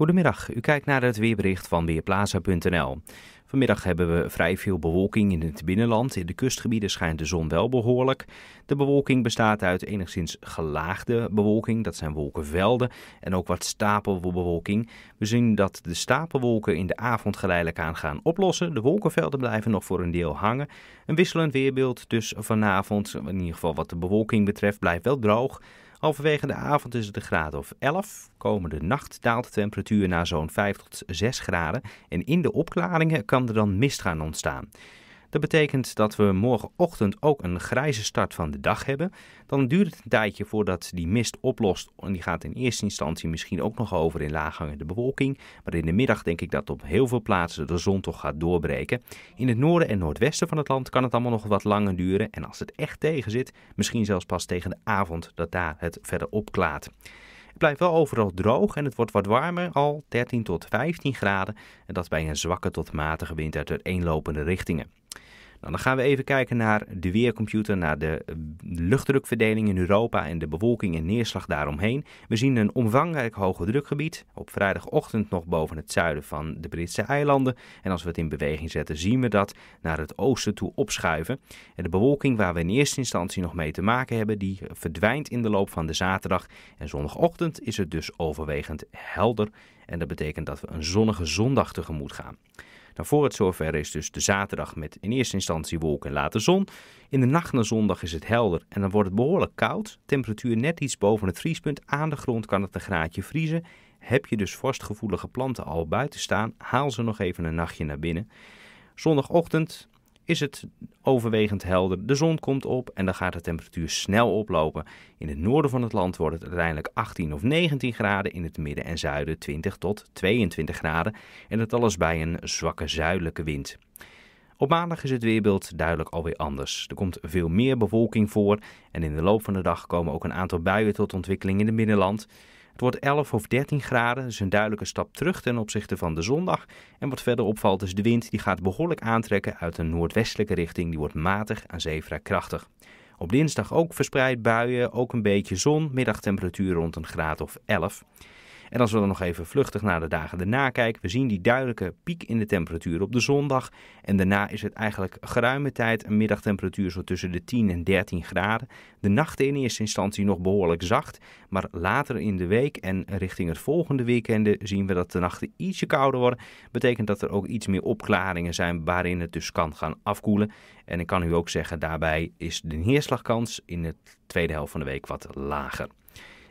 Goedemiddag, u kijkt naar het weerbericht van Weerplaza.nl. Vanmiddag hebben we vrij veel bewolking in het binnenland. In de kustgebieden schijnt de zon wel behoorlijk. De bewolking bestaat uit enigszins gelaagde bewolking, dat zijn wolkenvelden, en ook wat stapelbewolking. We zien dat de stapelwolken in de avond geleidelijk aan gaan oplossen. De wolkenvelden blijven nog voor een deel hangen. Een wisselend weerbeeld dus vanavond, in ieder geval wat de bewolking betreft, blijft wel droog. Halverwege de avond is het een graad of 11. Komende nacht daalt de temperatuur naar zo'n 5 tot 6 graden. En in de opklaringen kan er dan mist gaan ontstaan. Dat betekent dat we morgenochtend ook een grijze start van de dag hebben. Dan duurt het een tijdje voordat die mist oplost. En die gaat in eerste instantie misschien ook nog over in laaghangende bewolking. Maar in de middag denk ik dat op heel veel plaatsen de zon toch gaat doorbreken. In het noorden en noordwesten van het land kan het allemaal nog wat langer duren. En als het echt tegen zit, misschien zelfs pas tegen de avond dat daar het verder opklaart. Het blijft wel overal droog en het wordt wat warmer, al 13 tot 15 graden. En dat bij een zwakke tot matige wind uit uiteenlopende richtingen. Nou, dan gaan we even kijken naar de weercomputer, naar de eh, luchtdrukverdeling in Europa en de bewolking en neerslag daaromheen. We zien een omvangrijk hoge drukgebied, op vrijdagochtend nog boven het zuiden van de Britse eilanden. En als we het in beweging zetten, zien we dat naar het oosten toe opschuiven. En de bewolking waar we in eerste instantie nog mee te maken hebben, die verdwijnt in de loop van de zaterdag. En zondagochtend is het dus overwegend helder. En dat betekent dat we een zonnige zondag tegemoet gaan. Nou, voor het zover is dus de zaterdag met in eerste instantie wolken en later zon. In de nacht naar zondag is het helder en dan wordt het behoorlijk koud. Temperatuur net iets boven het vriespunt. Aan de grond kan het een graadje vriezen. Heb je dus vorstgevoelige planten al buiten staan, haal ze nog even een nachtje naar binnen. Zondagochtend is het overwegend helder. De zon komt op en dan gaat de temperatuur snel oplopen. In het noorden van het land wordt het uiteindelijk 18 of 19 graden. In het midden en zuiden 20 tot 22 graden. En dat alles bij een zwakke zuidelijke wind. Op maandag is het weerbeeld duidelijk alweer anders. Er komt veel meer bewolking voor en in de loop van de dag komen ook een aantal buien tot ontwikkeling in het binnenland. Het wordt 11 of 13 graden, dus een duidelijke stap terug ten opzichte van de zondag. En wat verder opvalt is de wind, die gaat behoorlijk aantrekken uit een noordwestelijke richting. Die wordt matig aan zee krachtig. Op dinsdag ook verspreid buien, ook een beetje zon, middagtemperatuur rond een graad of 11. En als we dan nog even vluchtig naar de dagen daarna kijken, we zien die duidelijke piek in de temperatuur op de zondag. En daarna is het eigenlijk geruime tijd een middagtemperatuur zo tussen de 10 en 13 graden. De nachten in eerste instantie nog behoorlijk zacht, maar later in de week en richting het volgende weekende zien we dat de nachten ietsje kouder worden. Betekent dat er ook iets meer opklaringen zijn waarin het dus kan gaan afkoelen. En ik kan u ook zeggen, daarbij is de neerslagkans in de tweede helft van de week wat lager.